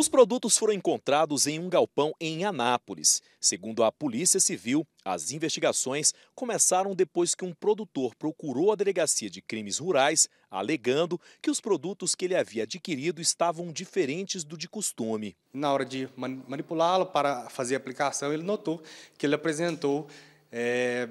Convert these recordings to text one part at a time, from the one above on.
Os produtos foram encontrados em um galpão em Anápolis. Segundo a Polícia Civil, as investigações começaram depois que um produtor procurou a Delegacia de Crimes Rurais, alegando que os produtos que ele havia adquirido estavam diferentes do de costume. Na hora de manipulá-lo para fazer a aplicação, ele notou que ele apresentou é, eh,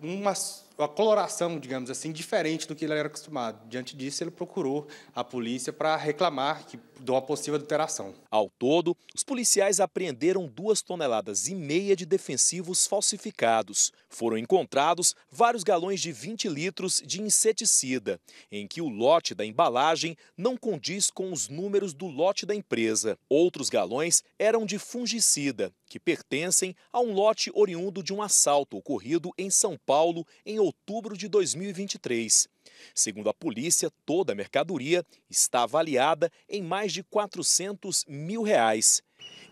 umas uma coloração, digamos assim, diferente do que ele era acostumado. Diante disso, ele procurou a polícia para reclamar que, de uma possível adulteração. Ao todo, os policiais apreenderam duas toneladas e meia de defensivos falsificados. Foram encontrados vários galões de 20 litros de inseticida, em que o lote da embalagem não condiz com os números do lote da empresa. Outros galões eram de fungicida que pertencem a um lote oriundo de um assalto ocorrido em São Paulo em outubro de 2023. Segundo a polícia, toda a mercadoria está avaliada em mais de 400 mil reais.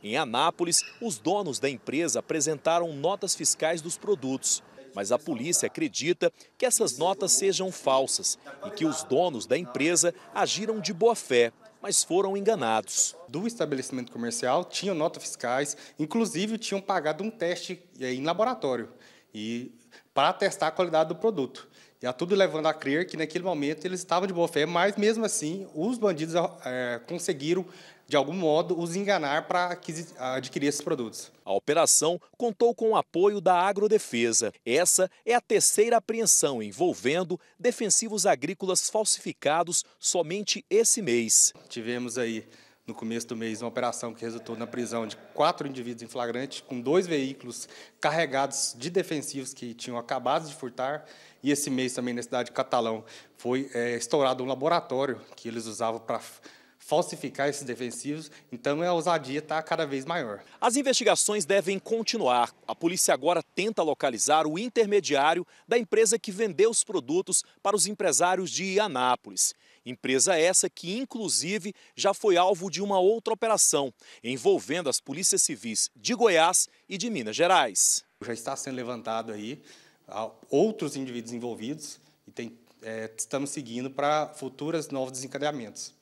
Em Anápolis, os donos da empresa apresentaram notas fiscais dos produtos, mas a polícia acredita que essas notas sejam falsas e que os donos da empresa agiram de boa fé mas foram enganados. Do estabelecimento comercial tinham notas fiscais, inclusive tinham pagado um teste eh, em laboratório e para testar a qualidade do produto. E a tudo levando a crer que naquele momento eles estavam de boa fé, mas mesmo assim os bandidos é, conseguiram de algum modo os enganar para adquirir esses produtos. A operação contou com o apoio da Agrodefesa. Essa é a terceira apreensão envolvendo defensivos agrícolas falsificados somente esse mês. Tivemos aí no começo do mês uma operação que resultou na prisão de quatro indivíduos em flagrante, com dois veículos carregados de defensivos que tinham acabado de furtar. E esse mês também, na cidade de Catalão, foi é, eh, estourado um laboratório que eles usavam para falsificar esses defensivos, então a ousadia está cada vez maior. As investigações devem continuar. A polícia agora tenta localizar o intermediário da empresa que vendeu os produtos para os empresários de Anápolis. Empresa essa que, inclusive, já foi alvo de uma outra operação, envolvendo as polícias civis de Goiás e de Minas Gerais. Já está sendo levantado aí outros indivíduos envolvidos e tem, é, estamos seguindo para futuras novos desencadeamentos.